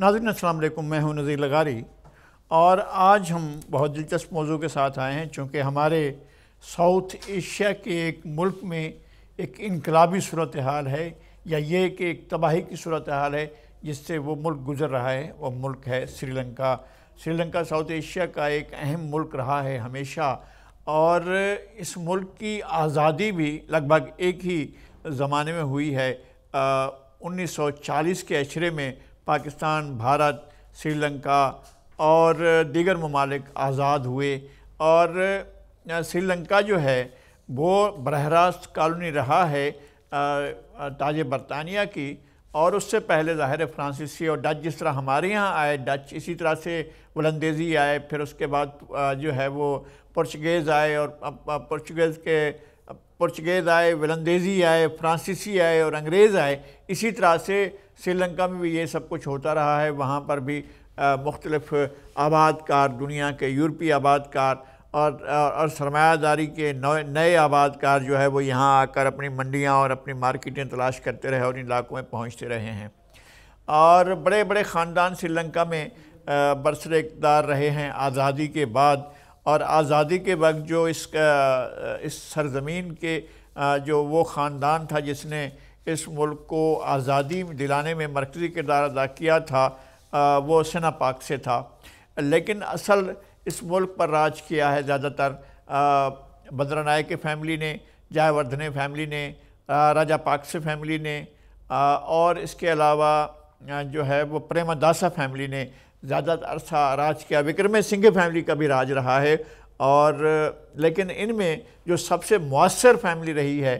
नाजन असलम मैं हूं नज़ीर लगारी और आज हम बहुत दिलचस्प मौजू के साथ आए हैं चूँकि हमारे साउथ एशिया के एक मुल्क में एक इनकलाबी सूरत हाल है या ये कि एक तबाही की सूरत हाल है जिससे वो मुल्क गुज़र रहा है वो मुल्क है श्रीलंका श्रीलंका साउथ एशिया का एक अहम मुल्क रहा है हमेशा और इस मुल्क की आज़ादी भी लगभग एक ही ज़माने में हुई है आ, 1940 के अशरे में पाकिस्तान भारत श्रीलंका और दीगर ममालिक आज़ाद हुए और श्रीलंका जो है वो बरह रास्त कॉलोनी रहा है ताज बरतानिया की और उससे पहले ज़ाहिर फ्रांसीसी और डच जिस तरह हमारे यहाँ आए डच इसी तरह से बुलंदेजी आए फिर उसके बाद जो है वो पुर्चुगेज़ आए और पुर्चुगेज़ के पुर्चुगेज आए वलंदेज़ी आए फ्रांसीसी आए और अंग्रेज़ आए इसी तरह से श्रीलंका में भी ये सब कुछ होता रहा है वहाँ पर भी मुख्तलफ़ आबादकार दुनिया के यूरोपीय आबादकार और और सरमायादारी के नए नए आबादकार जो है वो यहाँ आकर अपनी मंडियाँ और अपनी मार्केटें तलाश करते रहे और इलाकों में पहुँचते रहे हैं और बड़े बड़े ख़ानदान श्रीलंका में बरसर इकदार रहे हैं आज़ादी के बाद और आज़ादी के वक्त जो इसका इस सरजमीन के जो वो ख़ानदान था जिसने इस मुल्क को आज़ादी दिलाने में मरकज़ी किरदार अदा किया था वो सना पाक से था लेकिन असल इस मुल्क पर राज किया है ज़्यादातर बद्र नायक फैमिली ने जयावर्धने फैमिली ने राजा पाकसे फैमिली ने और इसके अलावा जो है वो दासा फैमिली ने ज़्यादा अरसा राज किया विक्रम सिंह फैमिली का भी राज रहा है और लेकिन इनमें जो सबसे मौसर फैमिली रही है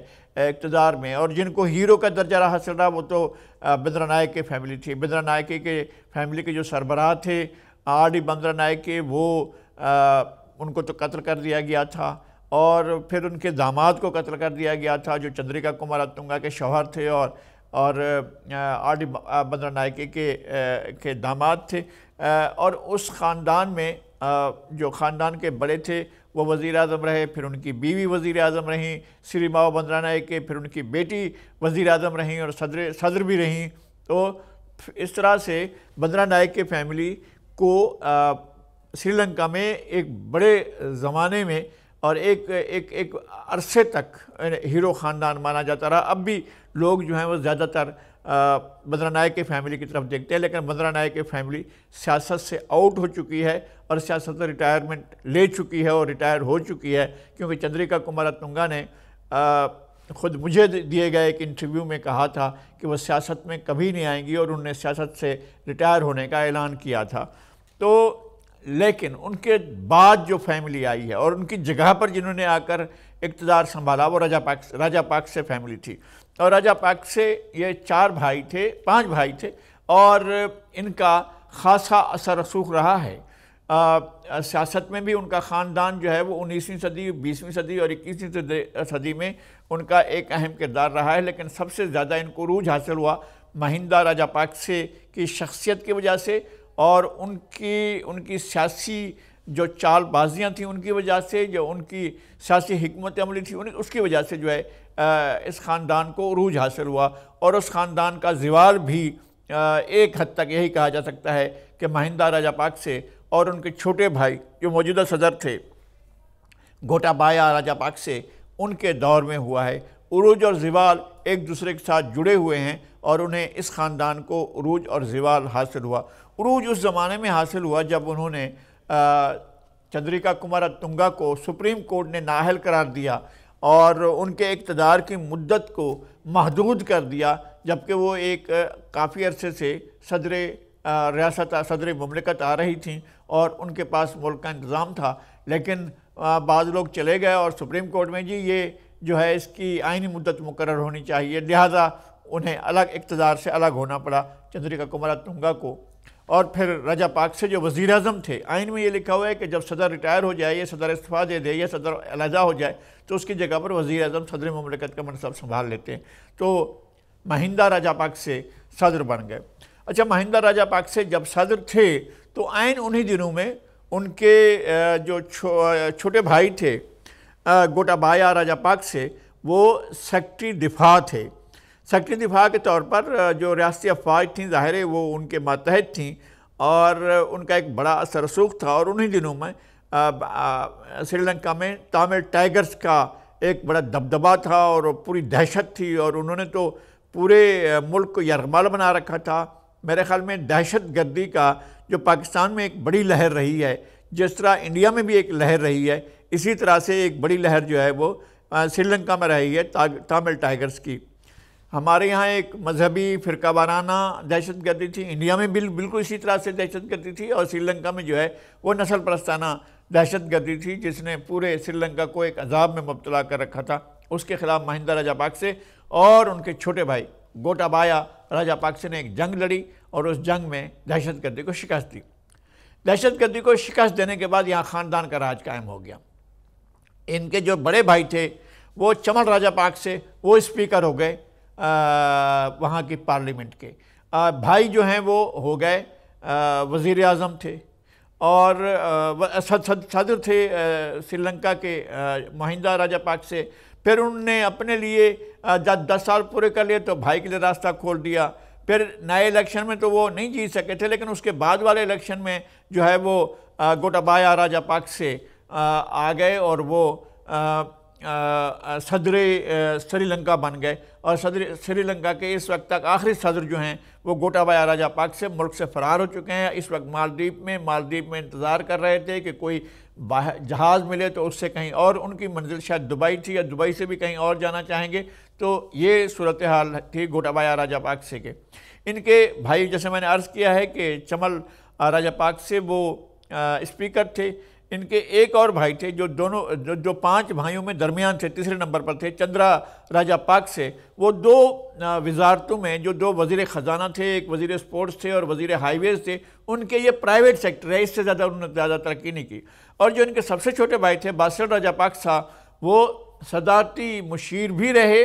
इकतदार में और जिनको हीरो का दर्जा हासिल रहा वो तो बिंद्रा नायक की फैमिली थी बिंद्रा नायक के फैमिली के जो सरबराह थे आर डी बिंद्रा नायक के वो आ, उनको तो कत्ल कर दिया गया था और फिर उनके दामाद को कत्ल कर दिया गया था जो चंद्रिका कुमार अतुंगा के शौहर थे और और आर डी बंद्रा नायके के के दामाद थे और उस ख़ानदान में जो ख़ानदान के बड़े थे वो वज़ी अजम रहे फिर उनकी बीवी वज़ी अजम रहीं श्री माओ बंद्रा नायक के फिर उनकी बेटी वज़ी अजम रहीं और सदर सदर भी रहीं तो इस तरह से बंद्रा नायक के फैमिली को श्रीलंका में एक बड़े ज़माने में और एक एक एक अरसे तक हीरो ख़ानदान माना जाता रहा अब भी लोग जो हैं वो ज़्यादातर बंद्रा नायक की फैमिली की तरफ देखते हैं लेकिन बंद्रा नायक की फैमिली सियासत से आउट हो चुकी है और सियासत रिटायरमेंट ले चुकी है और रिटायर हो चुकी है क्योंकि चंद्रिका कुमार तुंगा ने खुद मुझे दिए गए एक इंटरव्यू में कहा था कि वह सियासत में कभी नहीं आएंगी और उनने सियासत से रिटायर होने का ऐलान किया था तो लेकिन उनके बाद जो फैमिली आई है और उनकी जगह पर जिन्होंने आकर इकतदार संभाला वो राजा पाक राजा पाक से फैमिली थी और राजा पाक से ये चार भाई थे पांच भाई थे और इनका ख़ासा असर रसूख रहा है सियासत में भी उनका ख़ानदान जो है वो उन्नीसवीं सदी बीसवीं सदी और इक्कीसवीं सदी में उनका एक अहम किरदार रहा है लेकिन सबसे ज़्यादा इनको रूझ हासिल हुआ महिंदा राजा पाकसे की शख्सियत की वजह से और उनकी उनकी सियासी जो चालबाजियाँ थी उनकी वजह से जो उनकी सियासी हमत अमली थी उन उसकी वजह से जो है आ, इस ख़ानदान को रूज हासिल हुआ और उस ख़ानदान का जिवाल भी आ, एक हद तक यही कहा जा सकता है कि महिंदा राजा पाक से और उनके छोटे भाई जो मौजूदा सदर थे घोटाबाया राजा पाक से उनके दौर में हुआ है उरूज और ज़ीवाल एक दूसरे के साथ जुड़े हुए हैं और उन्हें इस ख़ानदान को उरूज और ज़ीवाल हासिल हुआ उरूज उस ज़माने में हासिल हुआ जब उन्होंने चंद्रिका कुमार तुंगा को सुप्रीम कोर्ट ने नाहल करार दिया और उनके इकतदार की मुद्दत को महदूद कर दिया जबकि वो एक काफ़ी अरसे से सदर रियासत सदर ममलिकत आ रही थी और उनके पास मुल्क का इंतज़ाम था लेकिन बाद लोग चले गए और सुप्रीम कोर्ट में जी ये जो है इसकी आइनी मुद्दत मुकर होनी चाहिए लिहाजा उन्हें अलग इकतदार से अलग होना पड़ा चंद्रिका कुमार तुंगा को और फिर रजा पाक से जो वजीर अजम थे आइन में ये लिखा हुआ है कि जब सदर रिटायर हो जाए या सदर इस्तीफ़ा दे दे या सदर अलहदा हो जाए तो उसकी जगह पर वज़ी अजम सदर ममलकत का मनसब संभाल लेते हैं तो महिंदा राजा पाक से सदर बन गए अच्छा महिंदा राजा पाक से जब सदर थे तो आइन उन्हीं दिनों में उनके जो छोटे भाई थे गोटाबाया राजा पाक से वो सेक्रटरी दिफा थे सक्रिय दिफा के तौर पर जो रियासी अफवाज थी ज़ाहिर है वो उनके मातहत थी और उनका एक बड़ा असर रसूख था और उन्हीं दिनों में श्रीलंका में तामिल टाइगर्स का एक बड़ा दबदबा था और पूरी दहशत थी और उन्होंने तो पूरे मुल्क को यरमाल बना रखा था मेरे ख्याल में दहशत गर्दी का जो पाकिस्तान में एक बड़ी लहर रही है जिस तरह इंडिया में भी एक लहर रही है इसी तरह से एक बड़ी लहर जो है वो श्रीलंका में रही है तामिल टाइगर्स की हमारे यहाँ एक मजहबी फ़िरका वाराना दहशत गर्दी थी इंडिया में बिल बिल्कुल इसी तरह से दहशत गर्दी थी और श्रीलंका में जो है वो नस्ल प्रस्ताना दहशत गर्दी थी जिसने पूरे श्रीलंका को एक अजाब में मुबतला कर रखा था उसके ख़िलाफ़ महिंदा राजा पाक्से और उनके छोटे भाई गोटाबाया राजा पाक्से ने एक जंग लड़ी और उस जंग में दहशत गर्दी को शिकस्त दी दहशत गर्दी को शिकस्त देने के बाद यहाँ ख़ानदान का राज कायम हो गया इनके जो बड़े भाई थे वो चमन राजा पाक से वो स्पीकर हो गए वहाँ की पार्लियामेंट के आ, भाई जो हैं वो हो गए वज़ी अजम थे और सदर थे श्रीलंका के महिंदा राजा पाक से फिर उनने अपने लिए जब दस साल पूरे कर लिए तो भाई के लिए रास्ता खोल दिया फिर नए इलेक्शन में तो वो नहीं जीत सके थे लेकिन उसके बाद वाले इलेक्शन में जो है वो गोटाबाया राजा पाक से आ गए और वो सदर श्रीलंका बन गए और सदर श्रीलंका के इस वक्त तक आखिरी सदर जो हैं वो गोटाबाया राजा पाक से मुल्क से फ़रार हो चुके हैं इस वक्त मालदीप में मालदीप में इंतज़ार कर रहे थे कि कोई जहाज़ मिले तो उससे कहीं और उनकी मंजिल शायद दुबई थी या दुबई से भी कहीं और जाना चाहेंगे तो ये सूरत हाल थी गोटाबाया राजा पाक से के इनके भाई जैसे मैंने अर्ज़ किया है कि चमल राजा पाक से वो स्पीकर थे इनके एक और भाई थे जो दोनों जो, जो पांच भाइयों में दरमियान थे तीसरे नंबर पर थे चंद्रा राजा पाक से वो दो वजारतों में जो दो वजीर ख़जाना थे एक वजीर स्पोर्ट्स थे और वजीर हाईवेज़ थे उनके ये प्राइवेट सेक्टर है इससे ज़्यादा उन्होंने ज़्यादा तरक्की नहीं की और जो इनके सबसे छोटे भाई थे बासर राजा पाक शाह वो सदारती मुशीर भी रहे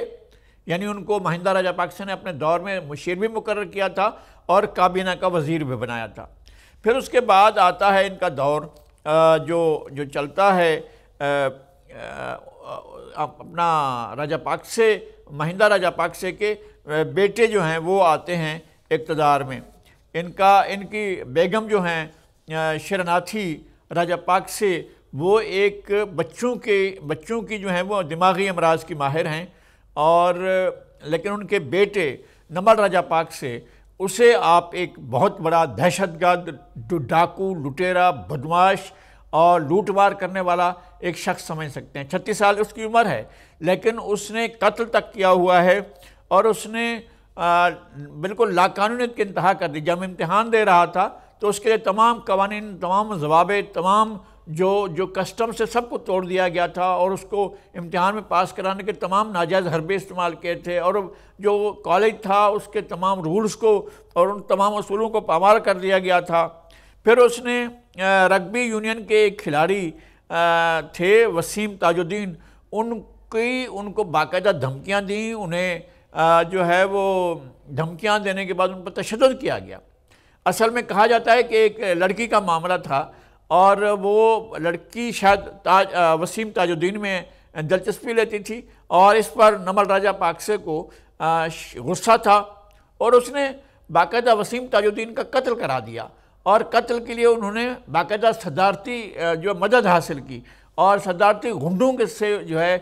यानी उनको महिंदा राजा पाकसा ने अपने दौर में मुशीर भी मुकर किया था और काबीना का वज़ीर भी बनाया था फिर उसके बाद आता है इनका दौर जो जो चलता है अपना राजा पाक्से महिंदा राजा पाक्से के बेटे जो हैं वो आते हैं इकतदार में इनका इनकी बेगम जो हैं शरनाथी राजा पाक्से वो एक बच्चों के बच्चों की जो हैं वो दिमागी अमराज की माहिर हैं और लेकिन उनके बेटे नमल राजा पाक से उसे आप एक बहुत बड़ा दहशतगर्द डाकू लुटेरा बदमाश और लूटमार करने वाला एक शख्स समझ सकते हैं छत्तीस साल उसकी उम्र है लेकिन उसने कत्ल तक किया हुआ है और उसने आ, बिल्कुल लाकानूनीत की इंतहा कर दी जब इम्तहान दे रहा था तो उसके लिए तमाम कवानीन तमाम जवाब तमाम जो जो कस्टम से सबको तोड़ दिया गया था और उसको इम्तहान में पास कराने के तमाम नाजायज़ हरबे इस्तेमाल किए थे और जो कॉलेज था उसके तमाम रूल्स को और उन तमाम असूलों को पामाल कर दिया गया था फिर उसने रग्बी यूनियन के एक खिलाड़ी थे वसीम ताजुद्दीन उनकी उनको बाकायदा धमकियाँ दी उन्हें जो है वो धमकियाँ देने के बाद उन पर तशद किया गया असल में कहा जाता है कि एक लड़की का मामला था और वो लड़की शायद ताज वसीम ताजुद्दीन में दिलचस्पी लेती थी और इस पर नमल राजा पाकसे को गुस्सा था और उसने बाकायदा वसीम ताजुद्दीन का कत्ल करा दिया और कत्ल के लिए उन्होंने बाकायदा सदारती जो मदद हासिल की और सदारती गुंडों के से जो है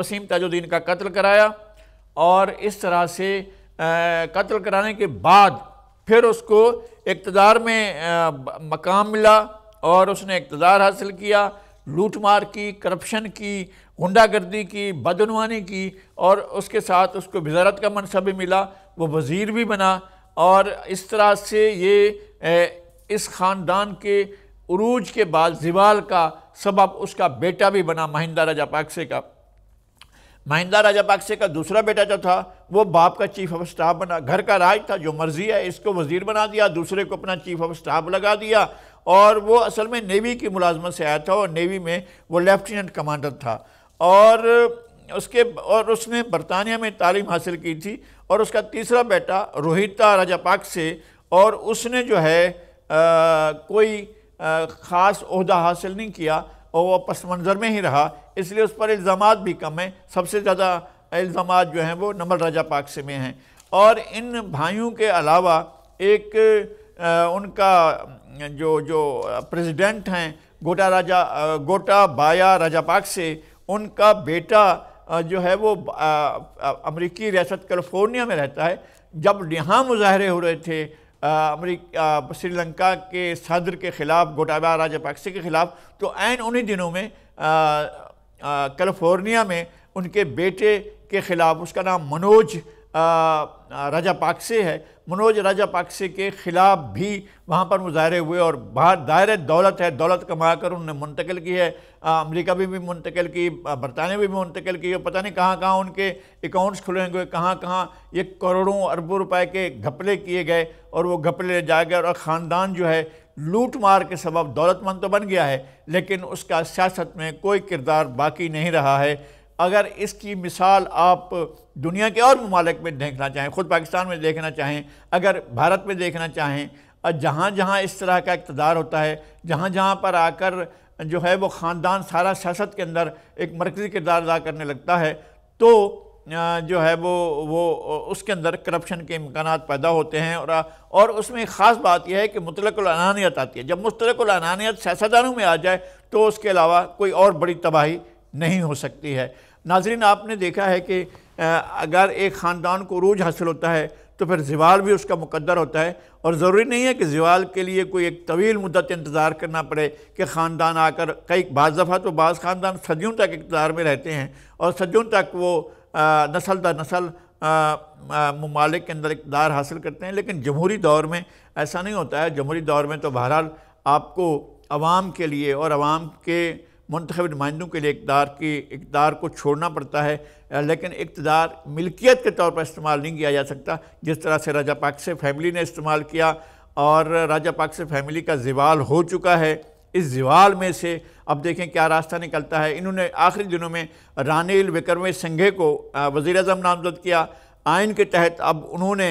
वसीम ताजुद्दीन का कत्ल कराया और इस तरह से कत्ल कराने के बाद फिर उसको इकतदार में मकाम मिला और उसने इकतदार हासिल किया लूट मार की करप्शन की गुंडागर्दी की बदनवानी की और उसके साथ उसको वजारत का मनसब भी मिला वो वज़ीर भी बना और इस तरह से ये ए, इस ख़ानदान के अरूज के बाद जिवाल का सबब उसका बेटा भी बना महिंदा राजा पाकसे का महिंदा राजा पाकसे का दूसरा बेटा जो था वो बाप का चीफ ऑफ स्टाफ बना घर का राज था जो मर्जी है इसको वजीर बना दिया दूसरे को अपना चीफ ऑफ स्टाफ लगा दिया और वो असल में नेवी की मुलाजमत से आया था और नेवी में वो लेफ्टिनेंट कमांडर था और उसके और उसने बरतानिया में तालीम हासिल की थी और उसका तीसरा बेटा रोहिता राजा पाक से और उसने जो है आ, कोई ख़ास अहदा हासिल नहीं किया और वह पस मंज़र में ही रहा इसलिए उस पर इल्ज़ाम भी कम हैं सबसे ज़्यादा इल्ज़ाम जो हैं वो नमल राजा पाक से में हैं और इन भाइयों के अलावा एक आ, उनका जो जो प्रेसिडेंट हैं गोटा राजा गोटा बाया राजा पाक से उनका बेटा जो है वो अमरीकी रियासत कैलिफोर्निया में रहता है जब यहाँ मुजाहरे हो रहे थे अमरीका श्रीलंका के सदर के ख़िलाफ़ गोटाबा राजापक्से के ख़िलाफ़ तो एन उन्हीं दिनों में कैलिफोर्निया में उनके बेटे के ख़िलाफ़ उसका नाम मनोज आ, राजापाक्से है मनोज राजापाक्से के ख़िलाफ़ भी वहाँ पर मुजाहरे हुए और बाहर दायरे दौलत है दौलत कमा कर उन्होंने मुंतकिल की है अमेरिका में भी, भी मुंतकिल की बरतानिया में भी, भी मुंतकिल की और पता नहीं कहाँ कहाँ उनके अकाउंट्स खुले हुए कहाँ कहाँ ये करोड़ों अरबों रुपए के घपले किए गए और वो घपले जा गए और ख़ानदान जो है लूट मार के सबब दौलतमंद तो बन गया है लेकिन उसका सियासत में कोई किरदार बाकी नहीं रहा है अगर इसकी मिसाल आप दुनिया के और ममालिक में देखना चाहें ख़ुद पाकिस्तान में देखना चाहें अगर भारत में देखना चाहें और जहाँ जहाँ इस तरह का इकतदार होता है जहाँ जहाँ पर आकर जो है वो ख़ानदान सारा सियासत के अंदर एक मरकज़ी किरदार अदा करने लगता है तो जो है वो वो उसके अंदर करप्शन के इम्कान पैदा होते हैं और और उसमें ख़ास बात यह है कि मुतलकानियत आती है जब मुतलकानियत सियासतदानों में आ जाए तो उसके अलावा कोई और बड़ी तबाही नहीं हो सकती है नाजरीन आपने देखा है कि अगर एक ख़ानदान को रूज हासिल होता है तो फिर जवाल भी उसका मुकद्दर होता है और ज़रूरी नहीं है कि जवाल के लिए कोई एक तवील मुद्दत इंतज़ार करना पड़े कि ख़ानदान आकर कई बाज़ दफ़ा तो बाज़ ख़ानदान सदियों तक इकतदार में रहते हैं और सदियों तक वो नसल दर नसल ममालिक के अंदर इकदार हासिल करते हैं लेकिन जमहूरी दौर में ऐसा नहीं होता है जमहूरी दौर में तो बहरहाल आपको आवाम के लिए और आवाम के मंतब नुमाइंदों के लिए इकदार की इकदार को छोड़ना पड़ता है लेकिन इकतदार मिल्कियत के तौर पर इस्तेमाल नहीं किया जा सकता जिस तरह से राजा पाक से फैमिली ने इस्तेमाल किया और राजा पाक से फैमिली का जवाल हो चुका है इस जवाल में से अब देखें क्या रास्ता निकलता है इन्होंने आखिरी दिनों में रानील विक्रम सिंघे को वज़ी अजम नामजद किया आयन के तहत अब उन्होंने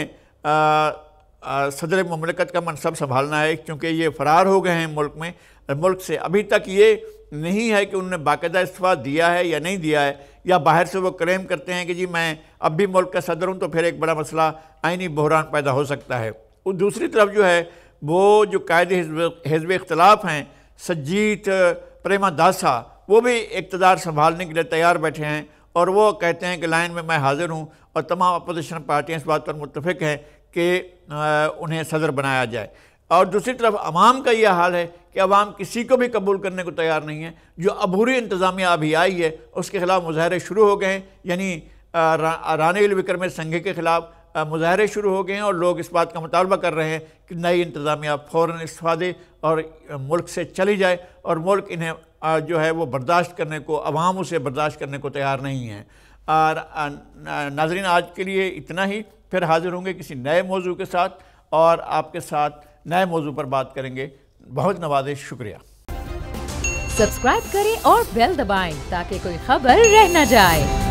सदर ममलकत का मनसब संभालना है क्योंकि ये फ़रार हो गए हैं मुल्क में मुल्क से अभी तक ये नहीं है कि उनने बाकायदा इस्तीफ़ा दिया है या नहीं दिया है या बाहर से वो क्लेम करते हैं कि जी मैं अब भी मुल्क का सदर हूँ तो फिर एक बड़ा मसला आइनी बहरान पैदा हो सकता है और दूसरी तरफ जो है वो जो कायद हिजब इख्तलाफ हैं सज्जीत प्रेमा दासा वो भी इकतदार संभालने के लिए तैयार बैठे हैं और वो कहते हैं कि लाइन में मैं हाज़िर हूँ और तमाम अपोजिशन पार्टियाँ इस बात पर मुतफिक हैं कि उन्हें सदर बनाया जाए और दूसरी तरफ आवाम का यह हाल है कि अवाम किसी को भी कबूल करने को तैयार नहीं है जो अबूरी इंतज़ामिया अभी आई है उसके ख़िलाफ़ मुजाहरे शुरू हो गए हैं यानी राना विक्र में संघे के ख़िलाफ़ मुजाहरे शुरू हो गए हैं और लोग इस बात का मुतालबा कर रहे हैं कि नई इंतज़ामिया फ़ौर दे और मुल्क से चली जाए और मुल्क इन्हें जो है वो बर्दाश्त करने को अवाम उसे बर्दाश्त करने को तैयार नहीं है और नाजरीन आज के लिए इतना ही फिर हाज़िर होंगे किसी नए मौजू के साथ और आपके साथ नए मौजू पर बात करेंगे बहुत नवाजे शुक्रिया सब्सक्राइब करें और बेल दबाएं ताकि कोई खबर रह न जाए